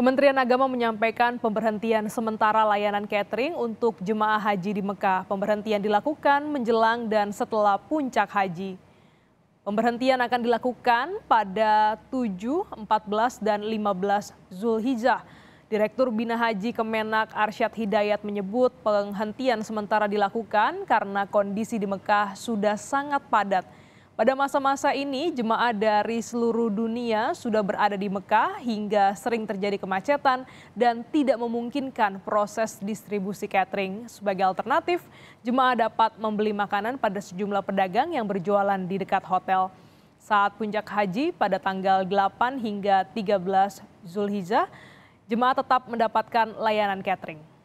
Kementerian Agama menyampaikan pemberhentian sementara layanan catering untuk jemaah haji di Mekah. Pemberhentian dilakukan menjelang dan setelah puncak haji. Pemberhentian akan dilakukan pada 7, 14, dan 15 Zulhijjah. Direktur Bina Haji Kemenak Arsyad Hidayat menyebut penghentian sementara dilakukan karena kondisi di Mekah sudah sangat padat. Pada masa-masa ini, jemaah dari seluruh dunia sudah berada di Mekah hingga sering terjadi kemacetan dan tidak memungkinkan proses distribusi catering. Sebagai alternatif, jemaah dapat membeli makanan pada sejumlah pedagang yang berjualan di dekat hotel. Saat puncak haji pada tanggal 8 hingga 13 Zulhijjah, jemaah tetap mendapatkan layanan catering.